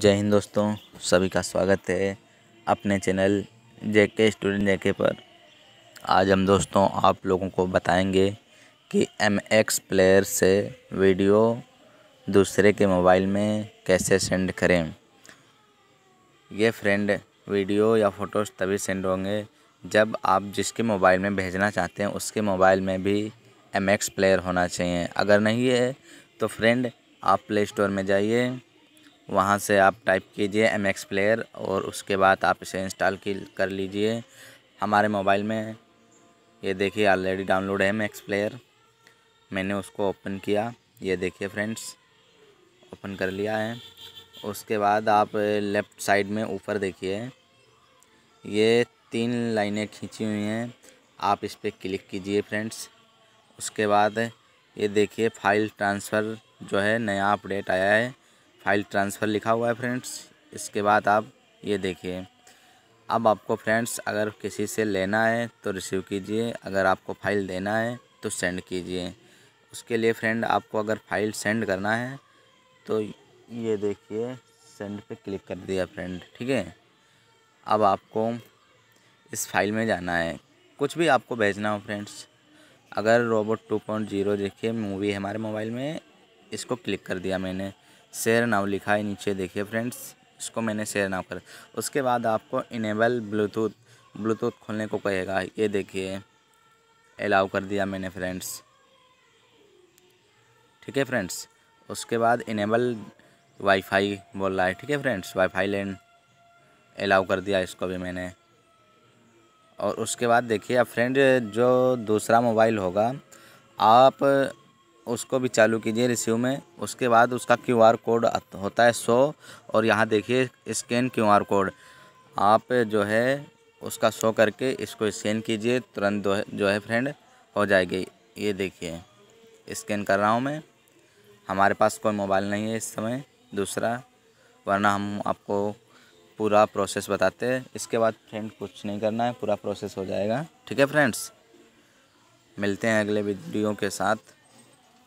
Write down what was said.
जय हिंद दोस्तों सभी का स्वागत है अपने चैनल जेके स्टूडेंट जेके पर आज हम दोस्तों आप लोगों को बताएंगे कि एम एक्स प्लेयर से वीडियो दूसरे के मोबाइल में कैसे सेंड करें ये फ्रेंड वीडियो या फ़ोटोज़ तभी सेंड होंगे जब आप जिसके मोबाइल में भेजना चाहते हैं उसके मोबाइल में भी एम एक्स प्लेयर होना चाहिए अगर नहीं है तो फ्रेंड आप प्ले स्टोर में जाइए वहाँ से आप टाइप कीजिए एम एक्स प्लेयर और उसके बाद आप इसे इंस्टॉल कर लीजिए हमारे मोबाइल में ये देखिए ऑलरेडी डाउनलोड है एम एक्स प्लेयर मैंने उसको ओपन किया ये देखिए फ्रेंड्स ओपन कर लिया है उसके बाद आप लेफ़्ट साइड में ऊपर देखिए ये तीन लाइनें खींची हुई हैं आप इस पर क्लिक कीजिए फ्रेंड्स उसके बाद ये देखिए फाइल ट्रांसफ़र जो है नया अपडेट आया है फाइल ट्रांसफ़र लिखा हुआ है फ्रेंड्स इसके बाद आप ये देखिए अब आपको फ्रेंड्स अगर किसी से लेना है तो रिसीव कीजिए अगर आपको फ़ाइल देना है तो सेंड कीजिए उसके लिए फ्रेंड आपको अगर फ़ाइल सेंड करना है तो ये देखिए सेंड पे क्लिक कर दिया फ्रेंड ठीक है अब आपको इस फाइल में जाना है कुछ भी आपको भेजना हो फ्रेंड्स अगर रोबोट टू पॉइंट जीरो देखिए मूवी है हमारे मोबाइल में इसको क्लिक कर दिया मैंने शेयर नाव लिखा है नीचे देखिए फ्रेंड्स इसको मैंने शेयर नाव कर उसके बाद आपको इनेबल ब्लूटूथ ब्लूटूथ खोलने को कहेगा ये देखिए अलाउ कर दिया मैंने फ्रेंड्स ठीक है फ्रेंड्स उसके बाद इनेबल वाईफाई बोल रहा है ठीक है फ्रेंड्स वाईफाई लेन अलाउ कर दिया इसको भी मैंने और उसके बाद देखिए अब फ्रेंड जो दूसरा मोबाइल होगा आप उसको भी चालू कीजिए रिसीव में उसके बाद उसका क्यू आर कोड होता है शो और यहाँ देखिए स्कैन क्यू आर कोड आप जो है उसका शो करके इसको स्कैन कीजिए तुरंत जो है फ्रेंड हो जाएगी ये देखिए स्कैन कर रहा हूँ मैं हमारे पास कोई मोबाइल नहीं है इस समय दूसरा वरना हम आपको पूरा प्रोसेस बताते हैं इसके बाद फ्रेंड कुछ नहीं करना है पूरा प्रोसेस हो जाएगा ठीक है फ्रेंड्स मिलते हैं अगले वीडियो के साथ